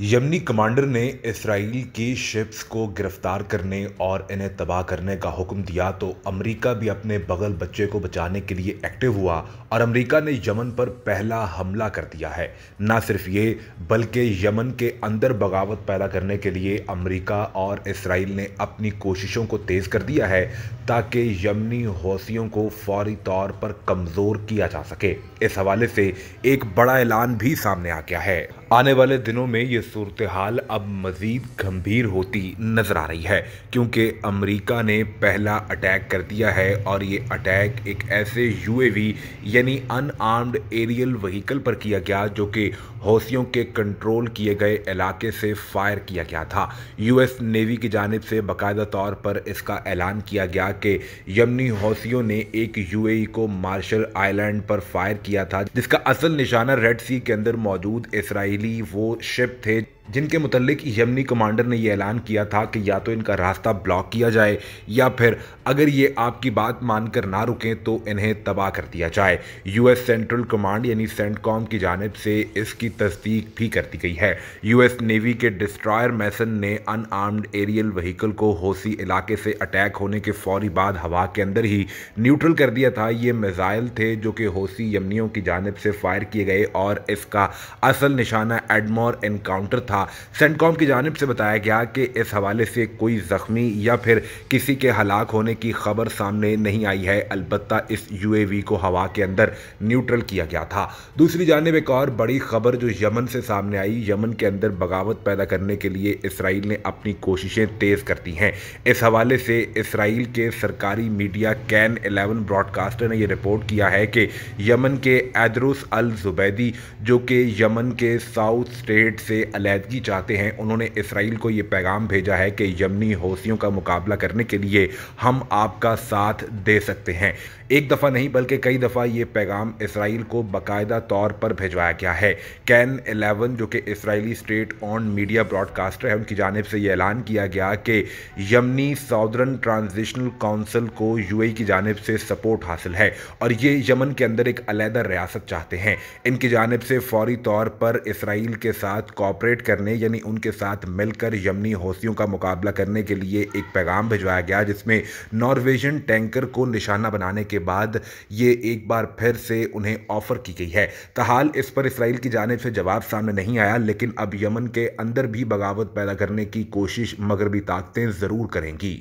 यमनी commander ने Israel की ships को गिरफ्तार करने और इन्हें तबाह करने का हुक्म दिया तो अमेरिका भी अपने बगल बच्चे को बचाने के लिए एक्टिव हुआ और अमेरिका ने यमन पर पहला हमला कर दिया है ना सिर्फ ये बल्कि यमन के अंदर बगावत पैदा करने के लिए अमेरिका और इसराइल ने अपनी कोशिशों को तेज़ कर दिया है ताकि यमनी हौसियों को फौरी तौर पर कमज़ोर किया जा सके इस हवाले से एक बड़ा ऐलान भी सामने आ गया है आने वाले दिनों में ये सूरत हाल अब मज़ीद गंभीर होती नज़र आ रही है क्योंकि अमेरिका ने पहला अटैक कर दिया है और ये अटैक एक ऐसे यूएवी यानी अनआर्म्ड एरियल वहीकल पर किया गया जो कि हौसियों के कंट्रोल किए गए इलाके से फायर किया गया था यूएस नेवी की जानब से बाकायदा तौर पर इसका ऐलान किया गया कि यमनी हौसियों ने एक यूएई को मार्शल आइलैंड पर फायर किया था जिसका असल निशाना रेड सी के अंदर मौजूद इसराइली बेसिकली वो शिप थे जिनके मतलब यमनी कमांडर ने यह ऐलान किया था कि या तो इनका रास्ता ब्लॉक किया जाए या फिर अगर ये आपकी बात मानकर ना रुकें तो इन्हें तबाह कर दिया जाए यूएस सेंट्रल कमांड यानी सेंटकॉम की जानब से इसकी तस्दीक भी कर दी गई है यूएस नेवी के डिस्ट्रॉयर मैसन ने अनआर्म्ड एरियल व्हीकल को होसी इलाके से अटैक होने के फौरी बाद हवा के अंदर ही न्यूट्रल कर दिया था ये मिज़ाइल थे जो कि होसी यमनियों की जानब से फायर किए गए और इसका असल निशाना एडमोर एनकाउंटर था था सेंटकॉम की जानब से बताया गया कि इस हवाले से कोई ज़ख्मी या फिर किसी के हलाक होने की खबर सामने नहीं आई है अलबत् इस यू को हवा के अंदर न्यूट्रल किया गया था दूसरी जानब एक और बड़ी खबर जो यमन से सामने आई यमन के अंदर बगावत पैदा करने के लिए इसराइल ने अपनी कोशिशें तेज़ कर दी हैं इस हवाले से इसराइल के सरकारी मीडिया कैन एलेवन ब्रॉडकास्टर ने यह रिपोर्ट किया है कि यमन के एदरुस अल जुबैदी जो कि यमन के साउथ स्टेट से अलहदा कलकदगी चाहते हैं उन्होंने इसराइल को यह पैगाम भेजा है कि यमनी हौसियों का मुकाबला करने के लिए हम आपका साथ दे सकते हैं एक दफ़ा नहीं बल्कि कई दफ़ा ये पैगाम इसराइल को बाकायदा तौर पर भिजवाया गया है कैन एलेवन जो कि Israeli state owned media broadcaster है उनकी जानब से ये ऐलान किया गया कि यमनी साउदर्न ट्रांजिशनल काउंसिल को यूएई की जानब से सपोर्ट हासिल है और ये यमन के अंदर एक अलहदा रियासत चाहते हैं इनकी जानब से फौरी तौर पर इसराइल के साथ कॉपरेट कर करने यानी उनके साथ मिलकर यमनी हौसियों का मुकाबला करने के लिए एक पैगाम भिजवाया गया जिसमें नॉर्वेजन टैंकर को निशाना बनाने के बाद ये एक बार फिर से उन्हें ऑफर की गई है तहाल इस पर इसराइल की जानब से जवाब सामने नहीं आया लेकिन अब यमन के अंदर भी बगावत पैदा करने की कोशिश मगरबी ताकतें ज़रूर करेंगी